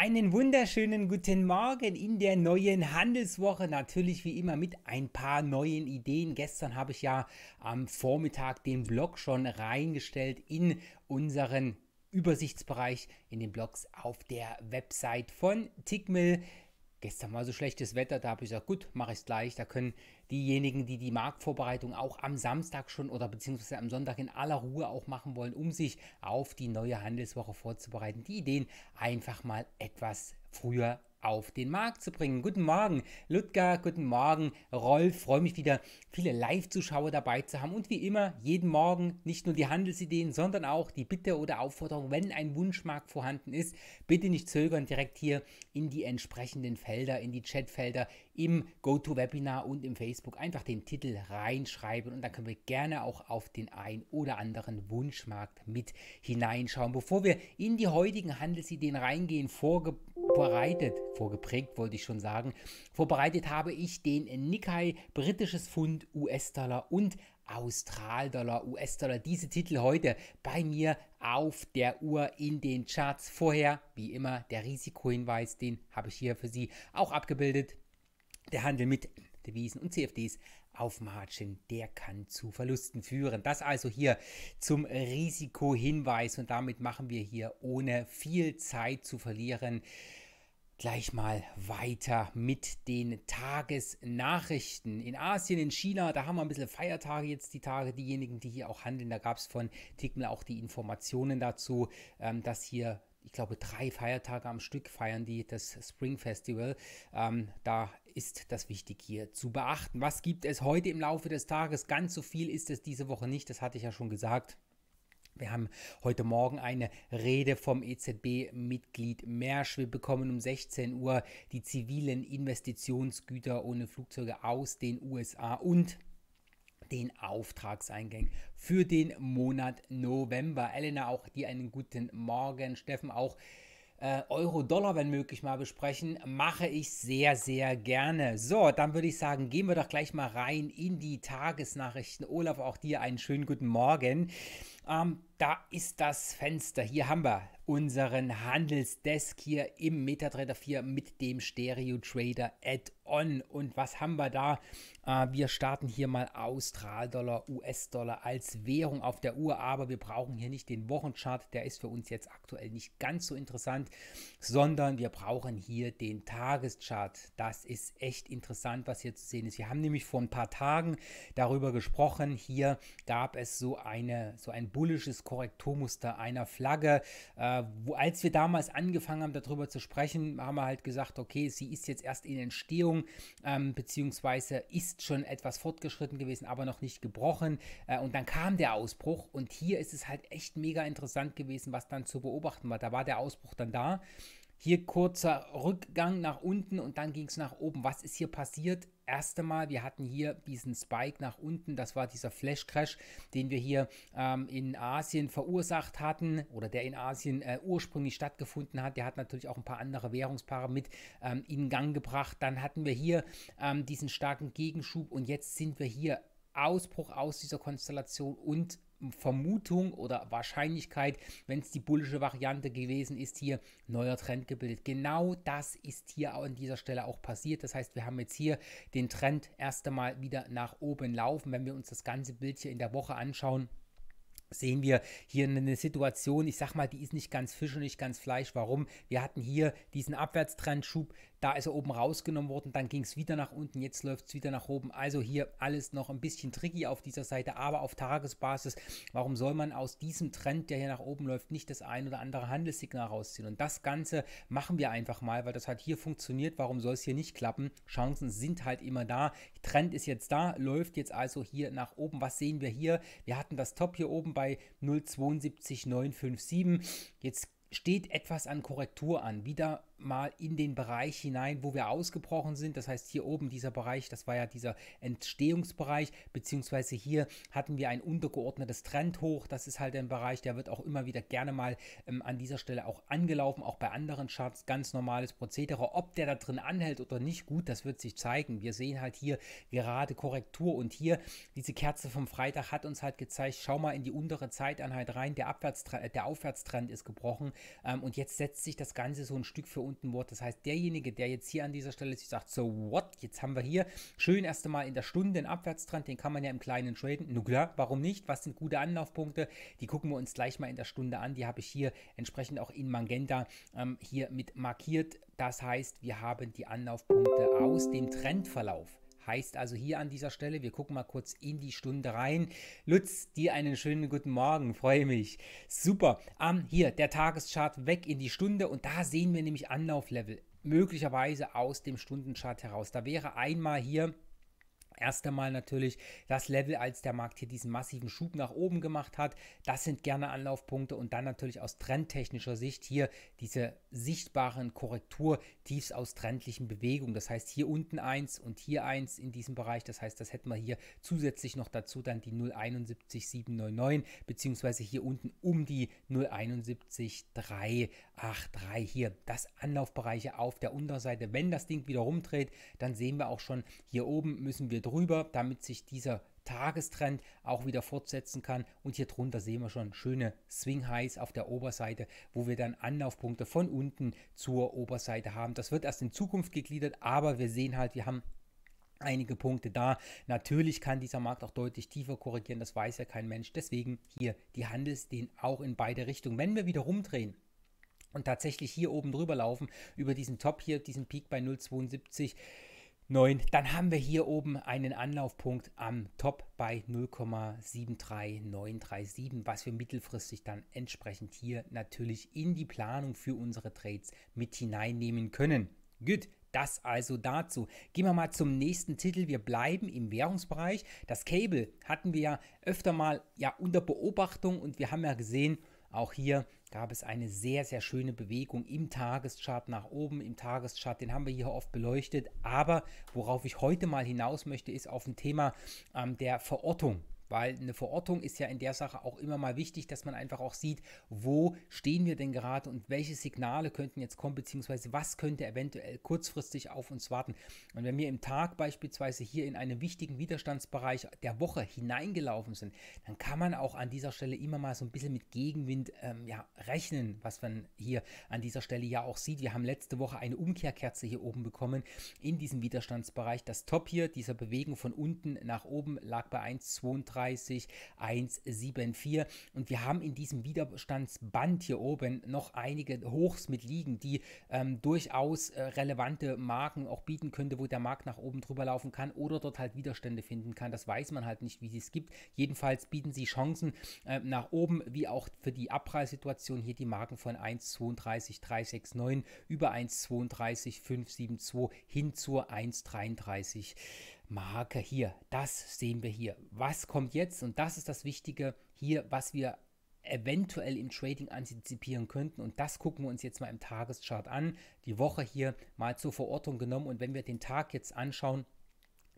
Einen wunderschönen guten Morgen in der neuen Handelswoche. Natürlich wie immer mit ein paar neuen Ideen. Gestern habe ich ja am Vormittag den Blog schon reingestellt in unseren Übersichtsbereich in den Blogs auf der Website von Tickmill. Gestern war so schlechtes Wetter, da habe ich gesagt, gut, mache ich es gleich. Da können diejenigen, die die Marktvorbereitung auch am Samstag schon oder beziehungsweise am Sonntag in aller Ruhe auch machen wollen, um sich auf die neue Handelswoche vorzubereiten, die Ideen einfach mal etwas früher auf den Markt zu bringen. Guten Morgen, Ludger, guten Morgen, Rolf. Freue mich wieder, viele Live-Zuschauer dabei zu haben. Und wie immer, jeden Morgen nicht nur die Handelsideen, sondern auch die Bitte oder Aufforderung, wenn ein Wunschmarkt vorhanden ist, bitte nicht zögern, direkt hier in die entsprechenden Felder, in die Chatfelder, im GoToWebinar und im Facebook einfach den Titel reinschreiben und dann können wir gerne auch auf den ein oder anderen Wunschmarkt mit hineinschauen. Bevor wir in die heutigen Handelsideen reingehen, vorbereitet, vorgeprägt wollte ich schon sagen, vorbereitet habe ich den Nikkei, britisches Pfund, US-Dollar und Australdollar, US-Dollar, diese Titel heute bei mir auf der Uhr in den Charts. Vorher, wie immer, der Risikohinweis, den habe ich hier für Sie auch abgebildet. Der Handel mit Devisen und CFDs auf Margin, der kann zu Verlusten führen. Das also hier zum Risikohinweis und damit machen wir hier ohne viel Zeit zu verlieren gleich mal weiter mit den Tagesnachrichten. In Asien, in China, da haben wir ein bisschen Feiertage jetzt, die Tage, diejenigen, die hier auch handeln. Da gab es von Tickmill auch die Informationen dazu, ähm, dass hier ich glaube, drei Feiertage am Stück feiern die das Spring Festival. Ähm, da ist das wichtig hier zu beachten. Was gibt es heute im Laufe des Tages? Ganz so viel ist es diese Woche nicht, das hatte ich ja schon gesagt. Wir haben heute Morgen eine Rede vom EZB-Mitglied Mersch. Wir bekommen um 16 Uhr die zivilen Investitionsgüter ohne Flugzeuge aus den USA und den Auftragseingang für den Monat November. Elena, auch dir einen guten Morgen. Steffen, auch äh, Euro-Dollar, wenn möglich, mal besprechen, mache ich sehr, sehr gerne. So, dann würde ich sagen, gehen wir doch gleich mal rein in die Tagesnachrichten. Olaf, auch dir einen schönen guten Morgen. Ähm, da ist das Fenster. Hier haben wir unseren Handelsdesk hier im MetaTrader 4 mit dem Stereo Trader Add-on. Und was haben wir da? Äh, wir starten hier mal Austral-Dollar, US-Dollar als Währung auf der Uhr, aber wir brauchen hier nicht den Wochenchart, der ist für uns jetzt aktuell nicht ganz so interessant, sondern wir brauchen hier den Tageschart. Das ist echt interessant, was hier zu sehen ist. Wir haben nämlich vor ein paar Tagen darüber gesprochen, hier gab es so eine so ein bullisches Korrekturmuster einer Flagge. Äh, wo, als wir damals angefangen haben, darüber zu sprechen, haben wir halt gesagt, okay, sie ist jetzt erst in Entstehung, ähm, beziehungsweise ist schon etwas fortgeschritten gewesen, aber noch nicht gebrochen. Äh, und dann kam der Ausbruch und hier ist es halt echt mega interessant gewesen, was dann zu beobachten war. Da war der Ausbruch dann da. Hier kurzer Rückgang nach unten und dann ging es nach oben. Was ist hier passiert? erste Mal. Wir hatten hier diesen Spike nach unten. Das war dieser Flash Crash, den wir hier ähm, in Asien verursacht hatten oder der in Asien äh, ursprünglich stattgefunden hat. Der hat natürlich auch ein paar andere Währungspaare mit ähm, in Gang gebracht. Dann hatten wir hier ähm, diesen starken Gegenschub und jetzt sind wir hier Ausbruch aus dieser Konstellation und Vermutung oder Wahrscheinlichkeit, wenn es die bullische Variante gewesen ist, hier neuer Trend gebildet. Genau das ist hier an dieser Stelle auch passiert. Das heißt, wir haben jetzt hier den Trend erst einmal wieder nach oben laufen. Wenn wir uns das ganze Bild hier in der Woche anschauen, sehen wir hier eine Situation, ich sag mal, die ist nicht ganz Fisch und nicht ganz Fleisch. Warum? Wir hatten hier diesen Abwärtstrendschub, da ist er oben rausgenommen worden, dann ging es wieder nach unten, jetzt läuft es wieder nach oben. Also hier alles noch ein bisschen tricky auf dieser Seite, aber auf Tagesbasis, warum soll man aus diesem Trend, der hier nach oben läuft, nicht das ein oder andere Handelssignal rausziehen? Und das Ganze machen wir einfach mal, weil das hat hier funktioniert, warum soll es hier nicht klappen? Chancen sind halt immer da. Trend ist jetzt da, läuft jetzt also hier nach oben. Was sehen wir hier? Wir hatten das Top hier oben bei 0,72957. Jetzt steht etwas an Korrektur an. Wieder mal in den Bereich hinein, wo wir ausgebrochen sind. Das heißt, hier oben dieser Bereich, das war ja dieser Entstehungsbereich, beziehungsweise hier hatten wir ein untergeordnetes Trendhoch. Das ist halt ein Bereich, der wird auch immer wieder gerne mal ähm, an dieser Stelle auch angelaufen, auch bei anderen Charts, ganz normales Prozedere. Ob der da drin anhält oder nicht, gut, das wird sich zeigen. Wir sehen halt hier gerade Korrektur und hier diese Kerze vom Freitag hat uns halt gezeigt, schau mal in die untere Zeiteinheit rein, der, Abwärtstre der Aufwärtstrend ist gebrochen ähm, und jetzt setzt sich das Ganze so ein Stück für uns unten Wort. Das heißt, derjenige, der jetzt hier an dieser Stelle sich sagt, so what, jetzt haben wir hier schön erst einmal in der Stunde einen Abwärtstrend, den kann man ja im Kleinen traden. Nun klar, warum nicht? Was sind gute Anlaufpunkte? Die gucken wir uns gleich mal in der Stunde an. Die habe ich hier entsprechend auch in Magenta ähm, hier mit markiert. Das heißt, wir haben die Anlaufpunkte aus dem Trendverlauf Heißt also hier an dieser Stelle, wir gucken mal kurz in die Stunde rein. Lutz, dir einen schönen guten Morgen, freue mich. Super. Um, ähm, hier der Tageschart weg in die Stunde und da sehen wir nämlich Anlauflevel möglicherweise aus dem Stundenchart heraus. Da wäre einmal hier Erst einmal natürlich das Level, als der Markt hier diesen massiven Schub nach oben gemacht hat. Das sind gerne Anlaufpunkte und dann natürlich aus trendtechnischer Sicht hier diese sichtbaren Korrekturtiefs aus trendlichen Bewegungen. Das heißt hier unten eins und hier eins in diesem Bereich. Das heißt, das hätten wir hier zusätzlich noch dazu dann die 0,71799 beziehungsweise hier unten um die 0,713 Ach, drei hier das Anlaufbereiche auf der Unterseite. Wenn das Ding wieder rumdreht, dann sehen wir auch schon, hier oben müssen wir drüber, damit sich dieser Tagestrend auch wieder fortsetzen kann. Und hier drunter sehen wir schon schöne Swing Highs auf der Oberseite, wo wir dann Anlaufpunkte von unten zur Oberseite haben. Das wird erst in Zukunft gegliedert, aber wir sehen halt, wir haben einige Punkte da. Natürlich kann dieser Markt auch deutlich tiefer korrigieren, das weiß ja kein Mensch. Deswegen hier die Handelsdehn auch in beide Richtungen. Wenn wir wieder rumdrehen, und tatsächlich hier oben drüber laufen, über diesen Top hier, diesen Peak bei 0,72,9, dann haben wir hier oben einen Anlaufpunkt am Top bei 0,73937, was wir mittelfristig dann entsprechend hier natürlich in die Planung für unsere Trades mit hineinnehmen können. Gut, das also dazu. Gehen wir mal zum nächsten Titel. Wir bleiben im Währungsbereich. Das Cable hatten wir ja öfter mal ja unter Beobachtung und wir haben ja gesehen, auch hier gab es eine sehr, sehr schöne Bewegung im Tageschart nach oben, im Tageschart, den haben wir hier oft beleuchtet. Aber worauf ich heute mal hinaus möchte, ist auf ein Thema ähm, der Verortung weil eine Verortung ist ja in der Sache auch immer mal wichtig, dass man einfach auch sieht, wo stehen wir denn gerade und welche Signale könnten jetzt kommen, beziehungsweise was könnte eventuell kurzfristig auf uns warten. Und wenn wir im Tag beispielsweise hier in einen wichtigen Widerstandsbereich der Woche hineingelaufen sind, dann kann man auch an dieser Stelle immer mal so ein bisschen mit Gegenwind ähm, ja, rechnen, was man hier an dieser Stelle ja auch sieht. Wir haben letzte Woche eine Umkehrkerze hier oben bekommen in diesem Widerstandsbereich. Das Top hier dieser Bewegung von unten nach oben lag bei 1,32. 37, 174 und wir haben in diesem Widerstandsband hier oben noch einige Hochs mit liegen, die ähm, durchaus äh, relevante Marken auch bieten könnte, wo der Markt nach oben drüber laufen kann oder dort halt Widerstände finden kann. Das weiß man halt nicht, wie es gibt. Jedenfalls bieten sie Chancen äh, nach oben, wie auch für die Abpreissituation hier die Marken von 1,32, 369 über 1,32, 572 hin zur 1,33. Marke hier, das sehen wir hier. Was kommt jetzt? Und das ist das Wichtige hier, was wir eventuell im Trading antizipieren könnten. Und das gucken wir uns jetzt mal im Tageschart an. Die Woche hier mal zur Verortung genommen. Und wenn wir den Tag jetzt anschauen,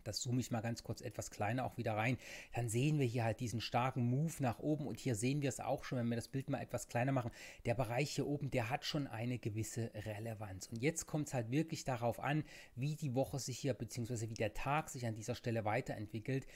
das zoome ich mal ganz kurz etwas kleiner auch wieder rein, dann sehen wir hier halt diesen starken Move nach oben und hier sehen wir es auch schon, wenn wir das Bild mal etwas kleiner machen, der Bereich hier oben, der hat schon eine gewisse Relevanz. Und jetzt kommt es halt wirklich darauf an, wie die Woche sich hier, beziehungsweise wie der Tag sich an dieser Stelle weiterentwickelt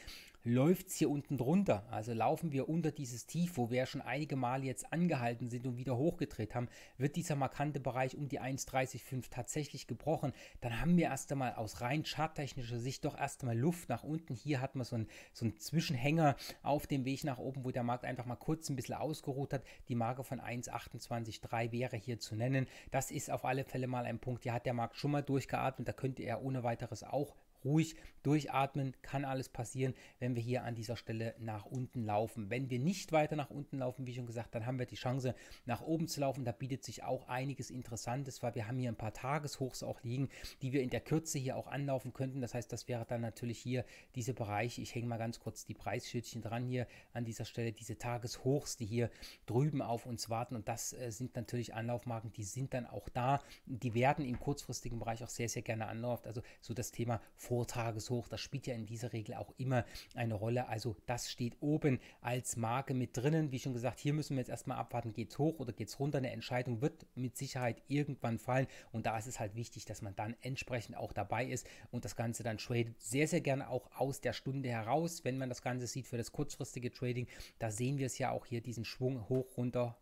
läuft es hier unten drunter. Also laufen wir unter dieses Tief, wo wir schon einige Male jetzt angehalten sind und wieder hochgedreht haben, wird dieser markante Bereich um die 1,305 tatsächlich gebrochen. Dann haben wir erst einmal aus rein charttechnischer Sicht doch erst einmal Luft nach unten. Hier hat man so einen, so einen Zwischenhänger auf dem Weg nach oben, wo der Markt einfach mal kurz ein bisschen ausgeruht hat. Die Marke von 1,283 wäre hier zu nennen. Das ist auf alle Fälle mal ein Punkt, hier hat der Markt schon mal durchgeatmet. Da könnte er ohne weiteres auch ruhig durchatmen, kann alles passieren, wenn wir hier an dieser Stelle nach unten laufen. Wenn wir nicht weiter nach unten laufen, wie schon gesagt, dann haben wir die Chance, nach oben zu laufen. Da bietet sich auch einiges Interessantes, weil wir haben hier ein paar Tageshochs auch liegen, die wir in der Kürze hier auch anlaufen könnten. Das heißt, das wäre dann natürlich hier diese Bereiche. Ich hänge mal ganz kurz die Preisschildchen dran hier an dieser Stelle, diese Tageshochs, die hier drüben auf uns warten. Und das äh, sind natürlich Anlaufmarken, die sind dann auch da. Die werden im kurzfristigen Bereich auch sehr, sehr gerne anlaufen. Also so das Thema Vor Vortageshoch, das spielt ja in dieser Regel auch immer eine Rolle. Also das steht oben als Marke mit drinnen. Wie schon gesagt, hier müssen wir jetzt erstmal abwarten, geht es hoch oder geht es runter. Eine Entscheidung wird mit Sicherheit irgendwann fallen und da ist es halt wichtig, dass man dann entsprechend auch dabei ist und das Ganze dann tradet. Sehr, sehr gerne auch aus der Stunde heraus, wenn man das Ganze sieht für das kurzfristige Trading. Da sehen wir es ja auch hier, diesen Schwung hoch, runter,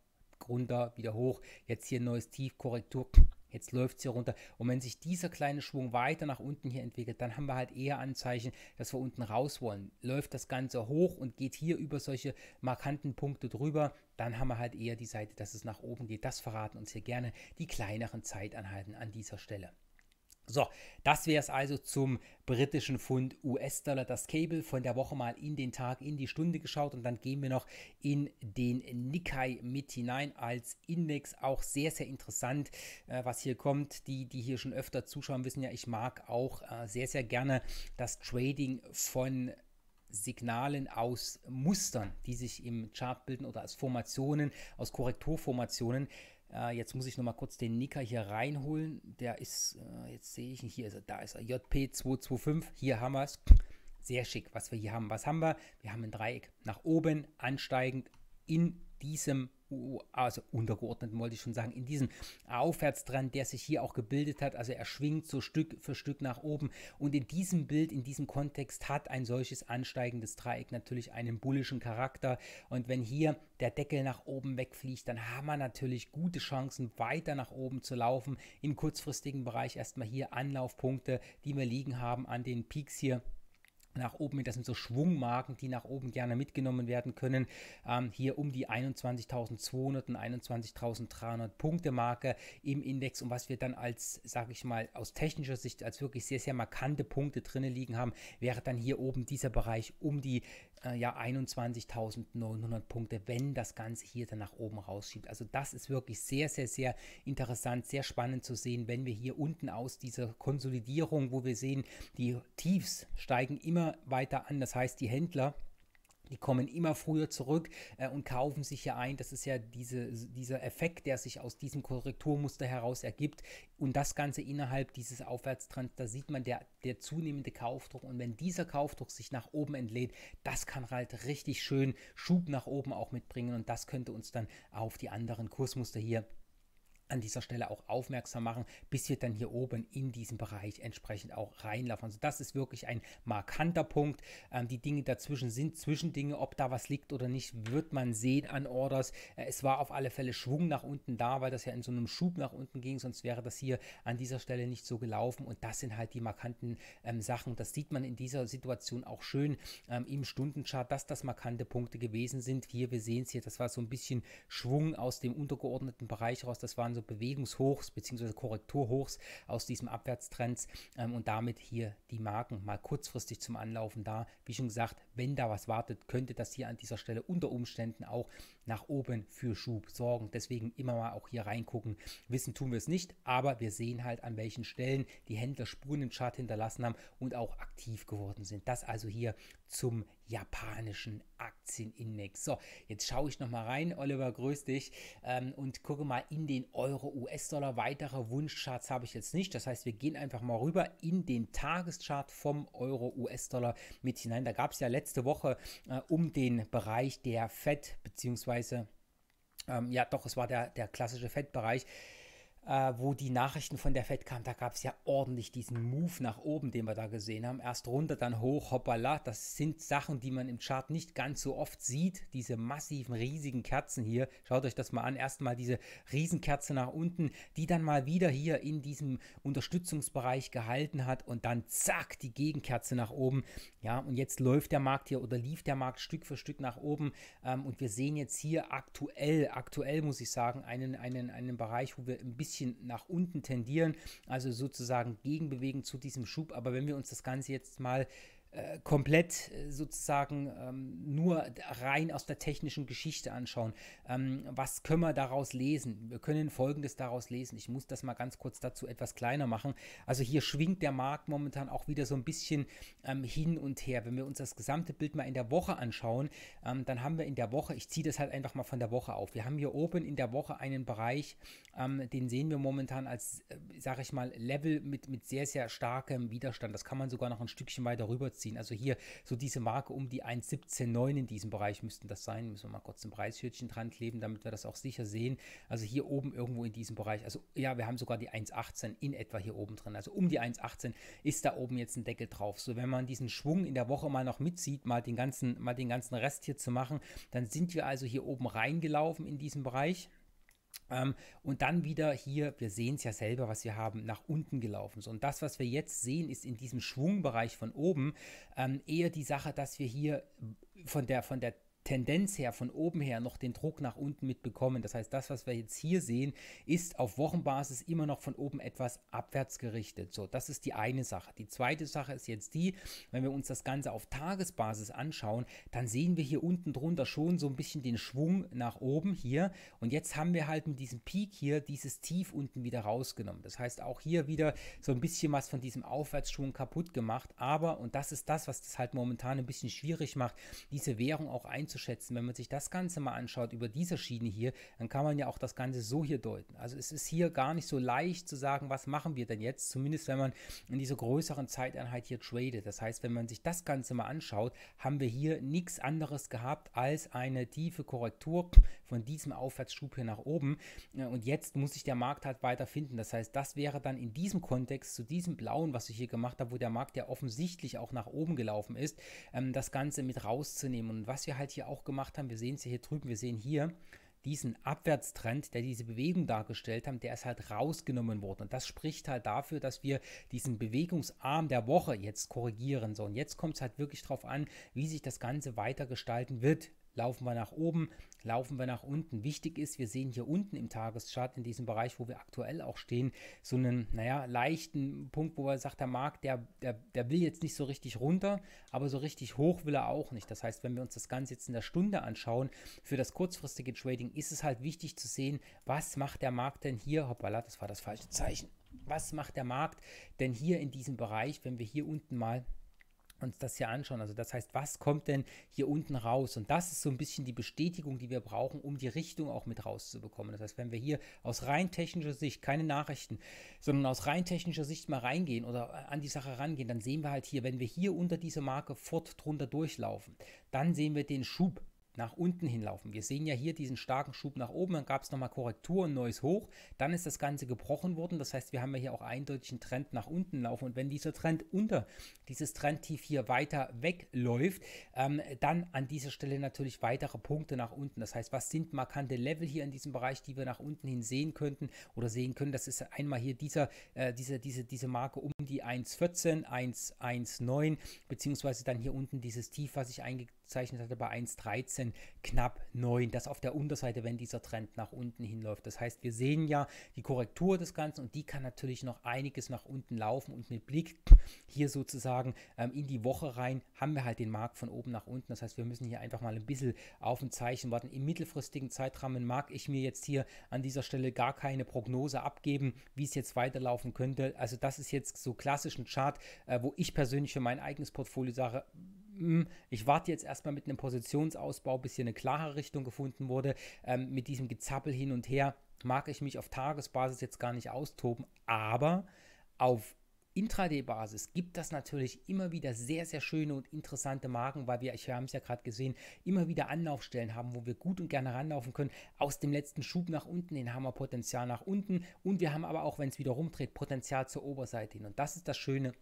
runter, wieder hoch. Jetzt hier neues Tief, Korrektur jetzt läuft es hier runter. Und wenn sich dieser kleine Schwung weiter nach unten hier entwickelt, dann haben wir halt eher Anzeichen, dass wir unten raus wollen. Läuft das Ganze hoch und geht hier über solche markanten Punkte drüber, dann haben wir halt eher die Seite, dass es nach oben geht. Das verraten uns hier gerne die kleineren Zeitanhalten an dieser Stelle. So, das wäre es also zum britischen Pfund US-Dollar. Das Cable von der Woche mal in den Tag, in die Stunde geschaut und dann gehen wir noch in den Nikkei mit hinein als Index. Auch sehr, sehr interessant, äh, was hier kommt. Die, die hier schon öfter zuschauen, wissen ja, ich mag auch äh, sehr, sehr gerne das Trading von Signalen aus Mustern, die sich im Chart bilden oder als Formationen, aus Korrekturformationen. Äh, jetzt muss ich nochmal kurz den Nicker hier reinholen. Der ist, äh, jetzt sehe ich ihn, hier ist er, da ist er, JP225. Hier haben wir es. Sehr schick, was wir hier haben. Was haben wir? Wir haben ein Dreieck nach oben ansteigend in diesem also untergeordnet wollte ich schon sagen, in diesem Aufwärtstrend, der sich hier auch gebildet hat. Also er schwingt so Stück für Stück nach oben. Und in diesem Bild, in diesem Kontext hat ein solches ansteigendes Dreieck natürlich einen bullischen Charakter. Und wenn hier der Deckel nach oben wegfliegt, dann haben wir natürlich gute Chancen, weiter nach oben zu laufen. Im kurzfristigen Bereich erstmal hier Anlaufpunkte, die wir liegen haben an den Peaks hier nach oben Das sind so Schwungmarken, die nach oben gerne mitgenommen werden können. Ähm, hier um die 21.200 und 21.300 Punkte Marke im Index und was wir dann als, sage ich mal, aus technischer Sicht als wirklich sehr, sehr markante Punkte drinne liegen haben, wäre dann hier oben dieser Bereich um die äh, ja 21.900 Punkte, wenn das Ganze hier dann nach oben rausschiebt. Also das ist wirklich sehr, sehr, sehr interessant, sehr spannend zu sehen, wenn wir hier unten aus dieser Konsolidierung, wo wir sehen, die Tiefs steigen immer weiter an. Das heißt, die Händler die kommen immer früher zurück äh, und kaufen sich ja ein. Das ist ja diese, dieser Effekt, der sich aus diesem Korrekturmuster heraus ergibt. Und das Ganze innerhalb dieses Aufwärtstrends, da sieht man der, der zunehmende Kaufdruck. Und wenn dieser Kaufdruck sich nach oben entlädt, das kann halt richtig schön Schub nach oben auch mitbringen. Und das könnte uns dann auf die anderen Kursmuster hier an dieser Stelle auch aufmerksam machen, bis wir dann hier oben in diesen Bereich entsprechend auch reinlaufen. Also das ist wirklich ein markanter Punkt. Ähm, die Dinge dazwischen sind Zwischendinge, ob da was liegt oder nicht, wird man sehen an Orders. Äh, es war auf alle Fälle Schwung nach unten da, weil das ja in so einem Schub nach unten ging, sonst wäre das hier an dieser Stelle nicht so gelaufen und das sind halt die markanten ähm, Sachen. Das sieht man in dieser Situation auch schön ähm, im Stundenchart, dass das markante Punkte gewesen sind. Hier, wir sehen es hier, das war so ein bisschen Schwung aus dem untergeordneten Bereich raus. Das waren so Bewegungshochs bzw. Korrekturhochs aus diesem Abwärtstrends ähm, und damit hier die Marken mal kurzfristig zum Anlaufen da. Wie schon gesagt, wenn da was wartet, könnte das hier an dieser Stelle unter Umständen auch nach oben für Schub sorgen. Deswegen immer mal auch hier reingucken. Wissen tun wir es nicht, aber wir sehen halt an welchen Stellen die Händler Spuren im Chart hinterlassen haben und auch aktiv geworden sind. Das also hier zum japanischen Aktienindex. So, jetzt schaue ich nochmal rein. Oliver, grüß dich. Ähm, und gucke mal in den Euro-US-Dollar. Weitere Wunschcharts habe ich jetzt nicht. Das heißt, wir gehen einfach mal rüber in den Tageschart vom Euro-US-Dollar mit hinein. Da gab es ja letzte Woche äh, um den Bereich der FED, beziehungsweise, ähm, ja doch, es war der, der klassische FED-Bereich äh, wo die Nachrichten von der Fed kamen, da gab es ja ordentlich diesen Move nach oben, den wir da gesehen haben. Erst runter, dann hoch, hoppala. Das sind Sachen, die man im Chart nicht ganz so oft sieht. Diese massiven, riesigen Kerzen hier. Schaut euch das mal an. Erstmal diese Riesenkerze nach unten, die dann mal wieder hier in diesem Unterstützungsbereich gehalten hat und dann zack, die Gegenkerze nach oben. Ja, und jetzt läuft der Markt hier oder lief der Markt Stück für Stück nach oben. Ähm, und wir sehen jetzt hier aktuell, aktuell muss ich sagen, einen, einen, einen Bereich, wo wir ein bisschen bisschen nach unten tendieren, also sozusagen Gegenbewegen zu diesem Schub. Aber wenn wir uns das Ganze jetzt mal äh, komplett äh, sozusagen ähm, nur rein aus der technischen Geschichte anschauen. Ähm, was können wir daraus lesen? Wir können Folgendes daraus lesen. Ich muss das mal ganz kurz dazu etwas kleiner machen. Also hier schwingt der Markt momentan auch wieder so ein bisschen ähm, hin und her. Wenn wir uns das gesamte Bild mal in der Woche anschauen, ähm, dann haben wir in der Woche, ich ziehe das halt einfach mal von der Woche auf. Wir haben hier oben in der Woche einen Bereich, ähm, den sehen wir momentan als, äh, sage ich mal, Level mit, mit sehr, sehr starkem Widerstand. Das kann man sogar noch ein Stückchen weiter rüberziehen ziehen. Also hier so diese Marke um die 1,179 in diesem Bereich müssten das sein. Müssen wir mal kurz ein Preishürtchen dran kleben, damit wir das auch sicher sehen. Also hier oben irgendwo in diesem Bereich. Also ja, wir haben sogar die 1,18 in etwa hier oben drin. Also um die 1,18 ist da oben jetzt ein Deckel drauf. So, wenn man diesen Schwung in der Woche mal noch mitzieht, mal den ganzen, mal den ganzen Rest hier zu machen, dann sind wir also hier oben reingelaufen in diesem Bereich. Ähm, und dann wieder hier, wir sehen es ja selber, was wir haben, nach unten gelaufen. So, und das, was wir jetzt sehen, ist in diesem Schwungbereich von oben ähm, eher die Sache, dass wir hier von der, von der Tendenz her, von oben her, noch den Druck nach unten mitbekommen. Das heißt, das, was wir jetzt hier sehen, ist auf Wochenbasis immer noch von oben etwas abwärts gerichtet. So, das ist die eine Sache. Die zweite Sache ist jetzt die, wenn wir uns das Ganze auf Tagesbasis anschauen, dann sehen wir hier unten drunter schon so ein bisschen den Schwung nach oben hier. Und jetzt haben wir halt mit diesem Peak hier dieses Tief unten wieder rausgenommen. Das heißt, auch hier wieder so ein bisschen was von diesem Aufwärtsschwung kaputt gemacht. Aber, und das ist das, was das halt momentan ein bisschen schwierig macht, diese Währung auch einzubauen einzuschätzen. Wenn man sich das Ganze mal anschaut über diese Schiene hier, dann kann man ja auch das Ganze so hier deuten. Also es ist hier gar nicht so leicht zu sagen, was machen wir denn jetzt, zumindest wenn man in dieser größeren Zeiteinheit hier tradet. Das heißt, wenn man sich das Ganze mal anschaut, haben wir hier nichts anderes gehabt als eine tiefe Korrektur von diesem Aufwärtsschub hier nach oben. Und jetzt muss sich der Markt halt weiter finden. Das heißt, das wäre dann in diesem Kontext zu diesem blauen, was ich hier gemacht habe, wo der Markt ja offensichtlich auch nach oben gelaufen ist, ähm, das Ganze mit rauszunehmen. Und was wir halt hier hier auch gemacht haben, wir sehen es hier drüben, wir sehen hier diesen Abwärtstrend, der diese Bewegung dargestellt haben, der ist halt rausgenommen worden. Und das spricht halt dafür, dass wir diesen Bewegungsarm der Woche jetzt korrigieren sollen. Jetzt kommt es halt wirklich darauf an, wie sich das Ganze weiter gestalten wird. Laufen wir nach oben, laufen wir nach unten. Wichtig ist, wir sehen hier unten im Tageschart, in diesem Bereich, wo wir aktuell auch stehen, so einen, naja, leichten Punkt, wo er sagt, der Markt, der, der, der will jetzt nicht so richtig runter, aber so richtig hoch will er auch nicht. Das heißt, wenn wir uns das Ganze jetzt in der Stunde anschauen, für das kurzfristige Trading ist es halt wichtig zu sehen, was macht der Markt denn hier? Hoppala, das war das falsche Zeichen. Was macht der Markt denn hier in diesem Bereich, wenn wir hier unten mal uns das hier anschauen. Also das heißt, was kommt denn hier unten raus? Und das ist so ein bisschen die Bestätigung, die wir brauchen, um die Richtung auch mit rauszubekommen. Das heißt, wenn wir hier aus rein technischer Sicht, keine Nachrichten, sondern aus rein technischer Sicht mal reingehen oder an die Sache rangehen, dann sehen wir halt hier, wenn wir hier unter diese Marke fort drunter durchlaufen, dann sehen wir den Schub nach unten hinlaufen. Wir sehen ja hier diesen starken Schub nach oben, dann gab es nochmal Korrektur und neues Hoch, dann ist das Ganze gebrochen worden, das heißt, wir haben ja hier auch eindeutigen Trend nach unten laufen und wenn dieser Trend unter dieses Trendtief hier weiter wegläuft, ähm, dann an dieser Stelle natürlich weitere Punkte nach unten, das heißt, was sind markante Level hier in diesem Bereich, die wir nach unten hin sehen könnten oder sehen können, das ist einmal hier dieser, äh, diese, diese, diese Marke um die 1,14, 1,19 beziehungsweise dann hier unten dieses Tief, was ich eingetragen gezeichnet hatte bei 1,13 knapp 9. Das auf der Unterseite, wenn dieser Trend nach unten hinläuft. Das heißt, wir sehen ja die Korrektur des Ganzen und die kann natürlich noch einiges nach unten laufen. Und mit Blick hier sozusagen ähm, in die Woche rein haben wir halt den Markt von oben nach unten. Das heißt, wir müssen hier einfach mal ein bisschen auf ein Zeichen warten. Im mittelfristigen Zeitrahmen mag ich mir jetzt hier an dieser Stelle gar keine Prognose abgeben, wie es jetzt weiterlaufen könnte. Also das ist jetzt so klassisch ein Chart, äh, wo ich persönlich für mein eigenes Portfolio sage, hm, ich warte jetzt erstmal mit einem Positionsausbau, bis hier eine klare Richtung gefunden wurde. Ähm, mit diesem Gezappel hin und her mag ich mich auf Tagesbasis jetzt gar nicht austoben, aber auf Intraday-Basis gibt das natürlich immer wieder sehr, sehr schöne und interessante Marken, weil wir, ich habe es ja gerade gesehen, immer wieder Anlaufstellen haben, wo wir gut und gerne ranlaufen können. Aus dem letzten Schub nach unten den haben wir Potenzial nach unten und wir haben aber auch, wenn es wieder rumdreht, Potenzial zur Oberseite hin. Und das ist das Schöne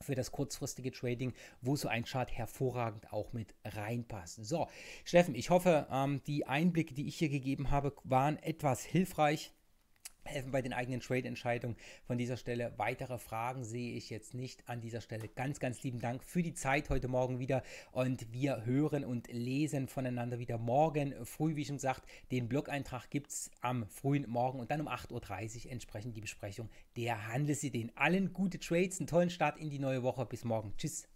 für das kurzfristige Trading, wo so ein Chart hervorragend auch mit reinpasst. So, Steffen, ich hoffe, ähm, die Einblicke, die ich hier gegeben habe, waren etwas hilfreich helfen bei den eigenen Trade-Entscheidungen. Von dieser Stelle weitere Fragen sehe ich jetzt nicht. An dieser Stelle ganz, ganz lieben Dank für die Zeit heute Morgen wieder und wir hören und lesen voneinander wieder morgen früh, wie schon gesagt. Den Blog-Eintrag gibt es am frühen Morgen und dann um 8.30 Uhr entsprechend die Besprechung der Handelsideen. Allen gute Trades, einen tollen Start in die neue Woche. Bis morgen. Tschüss.